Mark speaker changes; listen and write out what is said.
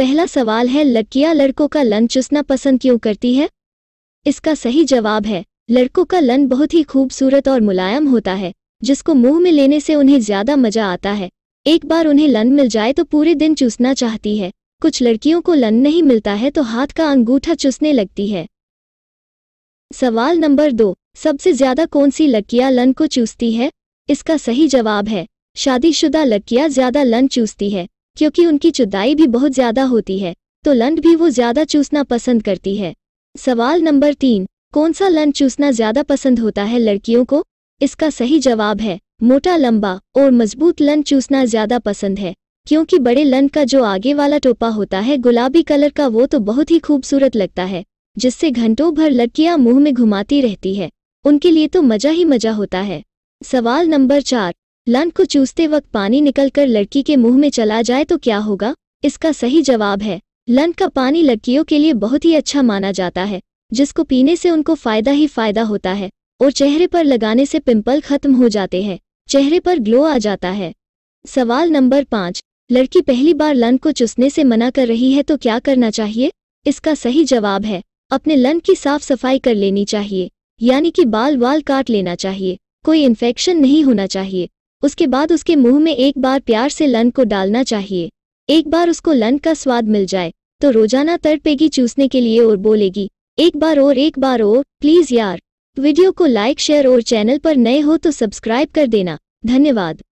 Speaker 1: पहला सवाल है लड़कियां लड़कों का लन चूसना पसंद क्यों करती है इसका सही जवाब है लड़कों का लन बहुत ही खूबसूरत और मुलायम होता है जिसको मुंह में लेने से उन्हें ज्यादा मजा आता है एक बार उन्हें लन मिल जाए तो पूरे दिन चूसना चाहती है कुछ लड़कियों को लन नहीं मिलता है तो हाथ का अंगूठा चूसने लगती है सवाल नंबर दो सबसे ज्यादा कौन सी लड़कियां लन को चूसती है इसका सही जवाब है शादीशुदा लड़कियां ज्यादा लन चूसती है क्योंकि उनकी चुदाई भी बहुत ज्यादा होती है तो लंड भी वो ज्यादा चूसना पसंद करती है सवाल नंबर तीन कौन सा लंड चूसना ज्यादा पसंद होता है लड़कियों को इसका सही जवाब है मोटा लंबा और मजबूत लंड चूसना ज्यादा पसंद है क्योंकि बड़े लंड का जो आगे वाला टोपा होता है गुलाबी कलर का वो तो बहुत ही खूबसूरत लगता है जिससे घंटों भर लड़कियां मुंह में घुमाती रहती है उनके लिए तो मजा ही मजा होता है सवाल नंबर चार लन को चूसते वक्त पानी निकलकर लड़की के मुंह में चला जाए तो क्या होगा इसका सही जवाब है लन का पानी लड़कियों के लिए बहुत ही अच्छा माना जाता है जिसको पीने से उनको फायदा ही फायदा होता है और चेहरे पर लगाने से पिंपल खत्म हो जाते हैं चेहरे पर ग्लो आ जाता है सवाल नंबर पाँच लड़की पहली बार लन को चुसने से मना कर रही है तो क्या करना चाहिए इसका सही जवाब है अपने लन की साफ सफाई कर लेनी चाहिए यानी कि बाल वाल काट लेना चाहिए कोई इन्फेक्शन नहीं होना चाहिए उसके बाद उसके मुंह में एक बार प्यार से लन को डालना चाहिए एक बार उसको लन का स्वाद मिल जाए तो रोजाना तड़पेगी चूसने के लिए और बोलेगी एक बार और एक बार और प्लीज यार वीडियो को लाइक शेयर और चैनल पर नए हो तो सब्सक्राइब कर देना धन्यवाद